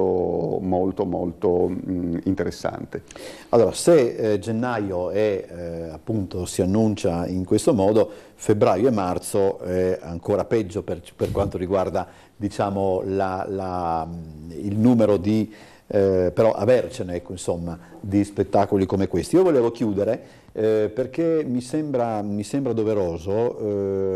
molto molto mh, interessante. Allora, se eh, gennaio è, eh, appunto, si annuncia in questo modo, febbraio e marzo è ancora peggio per, per quanto riguarda diciamo, la, la, il numero di, eh, però avercene ecco, insomma, di spettacoli come questi. Io volevo chiudere eh, perché mi sembra, mi sembra doveroso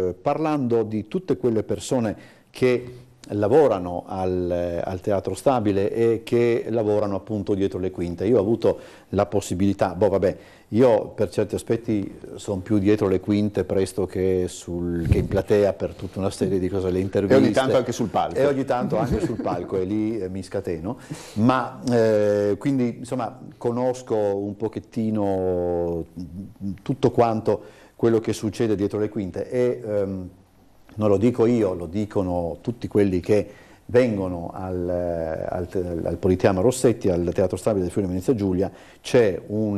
eh, parlando di tutte quelle persone che lavorano al, al, teatro stabile e che lavorano appunto dietro le quinte. Io ho avuto la possibilità, boh vabbè, io per certi aspetti sono più dietro le quinte presto che, sul, che, in platea per tutta una serie di cose, le interviste. E ogni tanto anche sul palco. E ogni tanto anche sul palco e lì eh, mi scateno. Ma eh, quindi insomma conosco un pochettino tutto quanto quello che succede dietro le quinte e ehm, non lo dico io, lo dicono tutti quelli che vengono al, eh, al, al Politeama Rossetti, al Teatro Stabile del Friuli Venezia Giulia, c'è uh,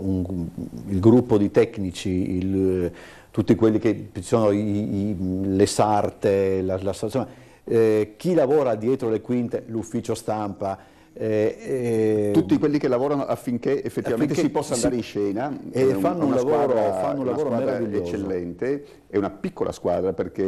il gruppo di tecnici, il, tutti quelli che sono i, i, le sarte, la, la, insomma, eh, chi lavora dietro le quinte, l'ufficio stampa, eh, eh, Tutti quelli che lavorano affinché effettivamente affinché si possa andare si, in scena. E eh, un, fanno, un lavoro, fanno un lavoro eccellente, è una piccola squadra perché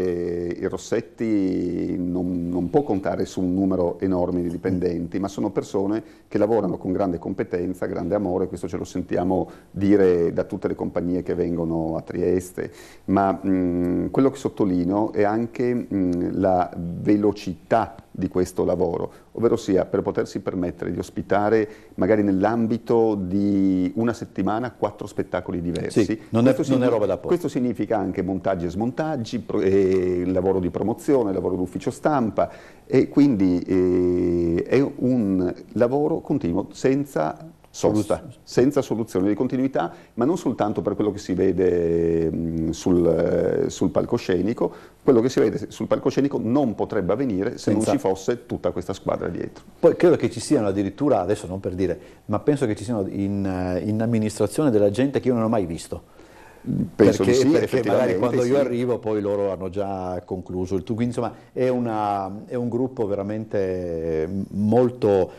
il Rossetti non, non, può contare su un numero enorme di dipendenti, ma sono persone che lavorano con grande competenza, grande amore, questo ce lo sentiamo dire da tutte le compagnie che vengono a Trieste, ma mh, quello che sottolineo è anche mh, la velocità di questo lavoro ovvero sia per potersi permettere di ospitare magari nell'ambito di una settimana quattro spettacoli diversi. Sì, non, è, non è, roba da poco. Questo significa anche montaggi e smontaggi, pro, lavoro di promozione, lavoro d'ufficio stampa e quindi eh, è un lavoro continuo senza sosta, senza soluzione di continuità, ma non soltanto per quello che si vede mm, sul, eh, sul, palcoscenico, quello che si vede sul palcoscenico non potrebbe avvenire se senza. non ci fosse tutta questa squadra dietro. Poi credo che ci siano addirittura, adesso non per dire, ma penso che ci siano in, eh, in amministrazione della gente che io non ho mai visto. Mm, penso perché, sì, perché magari quando sì. io arrivo poi loro hanno già concluso il tu, quindi insomma è, una, è un gruppo veramente molto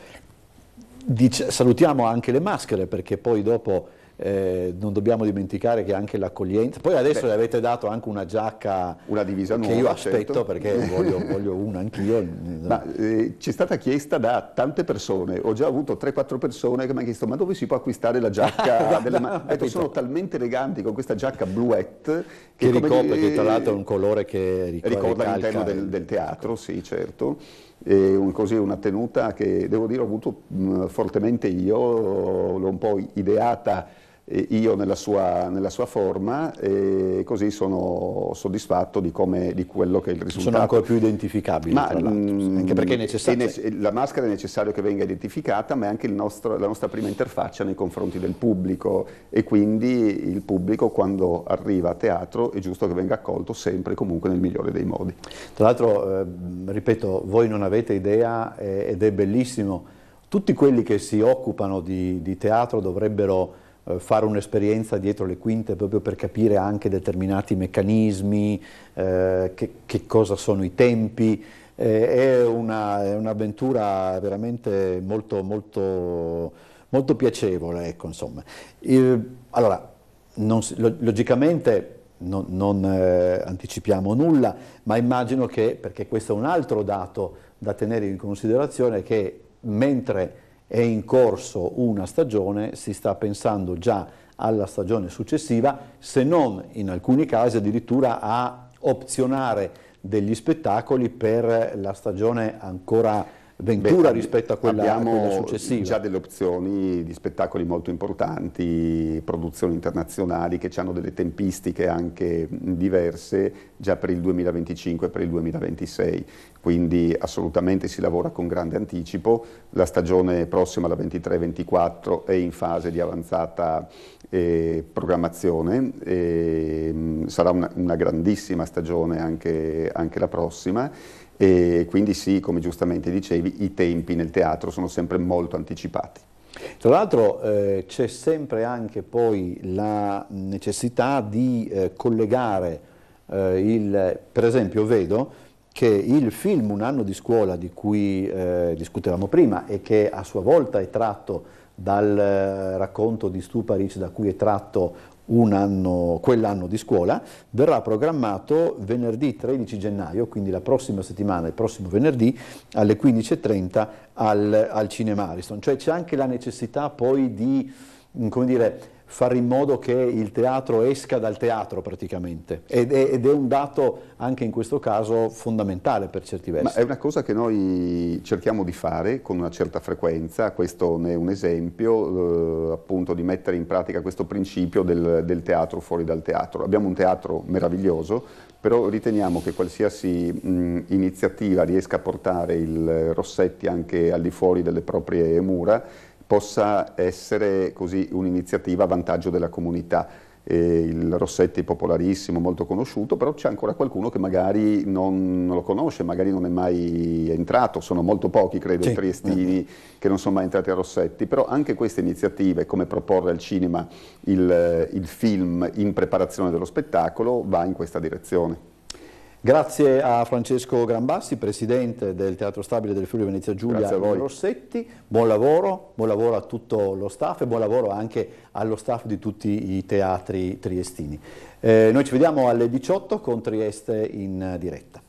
Dice, salutiamo anche le maschere perché poi dopo eh, non dobbiamo dimenticare che anche l'accoglienza, poi adesso Beh, le avete dato anche una giacca, una divisa nuova, che io certo. aspetto certo. perché voglio, voglio, una anch'io. Eh, ma eh, ci è stata chiesta da tante persone, ho già avuto 3-4 persone che mi hanno chiesto ma dove si può acquistare la giacca? delle ma- detto, sono talmente eleganti con questa giacca bluette che, che ricopre, eh, che tra eh, l'altro è un colore che ricorda, ricorda l'interno del, del ecco. teatro, sì certo e un, così una tenuta che devo dire ho avuto mh, fortemente io, l'ho un po' ideata io nella sua, nella sua, forma e così sono soddisfatto di, come, di, quello che è il risultato. Sono ancora più identificabili, ma, mh, mm, anche perché è necessario. ne la maschera è necessario che venga identificata, ma è anche nostro, la nostra prima interfaccia nei confronti del pubblico e quindi il pubblico quando arriva a teatro è giusto che venga accolto sempre e comunque nel migliore dei modi. Tra l'altro, eh, ripeto, voi non avete idea eh, ed è bellissimo, tutti quelli che si occupano di, di teatro dovrebbero eh, fare un'esperienza dietro le quinte proprio per capire anche determinati meccanismi, eh, che, che, cosa sono i tempi. Eh, è, una, è, un'avventura veramente molto, molto, molto piacevole. Ecco, eh, allora, non, logicamente non, non eh, anticipiamo nulla, ma immagino che, perché questo è un altro dato da tenere in considerazione, che mentre è in corso una stagione, si sta pensando già alla stagione successiva, se non in alcuni casi addirittura a opzionare degli spettacoli per la stagione ancora Ventura Beh, rispetto a quella, abbiamo a quella successiva. Abbiamo già delle opzioni di spettacoli molto importanti, produzioni internazionali che hanno delle tempistiche anche diverse già per il 2025 e per il 2026, quindi assolutamente si lavora con grande anticipo, la stagione prossima, la 23-24, è in fase di avanzata eh, programmazione, e, ehm, sarà una, una, grandissima stagione anche, anche la prossima e quindi sì, come giustamente dicevi, i tempi nel teatro sono sempre molto anticipati. Tra l'altro eh, c'è sempre anche poi la necessità di eh, collegare eh, il, per esempio vedo che il film Un anno di scuola di cui eh, discutevamo prima e che a sua volta è tratto dal eh, racconto di Stuparic da cui è tratto quell'anno di scuola, verrà programmato venerdì 13 gennaio, quindi la prossima settimana, il prossimo venerdì, alle 15.30 al, al Cinema Ariston. Cioè c'è anche la necessità poi di, come dire, fare in modo che il teatro esca dal teatro praticamente ed è, ed è, un dato anche in questo caso fondamentale per certi versi. Ma è una cosa che noi cerchiamo di fare con una certa frequenza, questo ne è un esempio eh, appunto di mettere in pratica questo principio del, del teatro fuori dal teatro. Abbiamo un teatro meraviglioso, però riteniamo che qualsiasi mh, iniziativa riesca a portare il Rossetti anche al di fuori delle proprie mura possa essere così un'iniziativa a vantaggio della comunità. Eh, il Rossetti è popolarissimo, molto conosciuto, però c'è ancora qualcuno che magari non, non, lo conosce, magari non è mai entrato, sono molto pochi credo sì. i triestini mm. che non sono mai entrati a Rossetti, però anche queste iniziative come proporre al cinema il, il film in preparazione dello spettacolo va in questa direzione. Grazie a Francesco Grambassi, presidente del Teatro Stabile del Friuli Venezia Giulia Rossetti. Buon lavoro, buon lavoro a tutto lo staff e buon lavoro anche allo staff di tutti i teatri triestini. Eh, noi ci vediamo alle 18 con Trieste in diretta.